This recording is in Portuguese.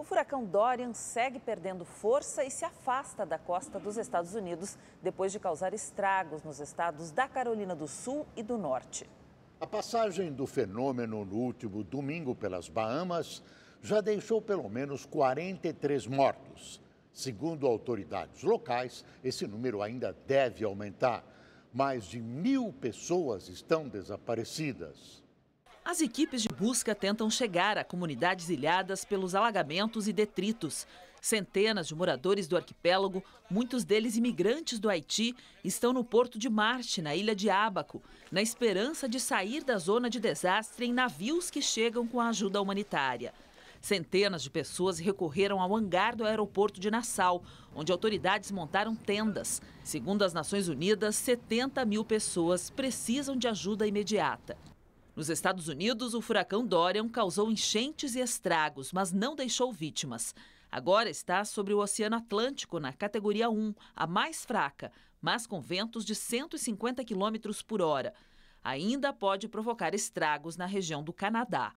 O furacão Dorian segue perdendo força e se afasta da costa dos Estados Unidos depois de causar estragos nos estados da Carolina do Sul e do Norte. A passagem do fenômeno no último domingo pelas Bahamas já deixou pelo menos 43 mortos. Segundo autoridades locais, esse número ainda deve aumentar. Mais de mil pessoas estão desaparecidas. As equipes de busca tentam chegar a comunidades ilhadas pelos alagamentos e detritos. Centenas de moradores do arquipélago, muitos deles imigrantes do Haiti, estão no porto de Marte, na ilha de Ábaco, na esperança de sair da zona de desastre em navios que chegam com a ajuda humanitária. Centenas de pessoas recorreram ao hangar do aeroporto de Nassau, onde autoridades montaram tendas. Segundo as Nações Unidas, 70 mil pessoas precisam de ajuda imediata. Nos Estados Unidos, o furacão Dorian causou enchentes e estragos, mas não deixou vítimas. Agora está sobre o Oceano Atlântico, na categoria 1, a mais fraca, mas com ventos de 150 km por hora. Ainda pode provocar estragos na região do Canadá.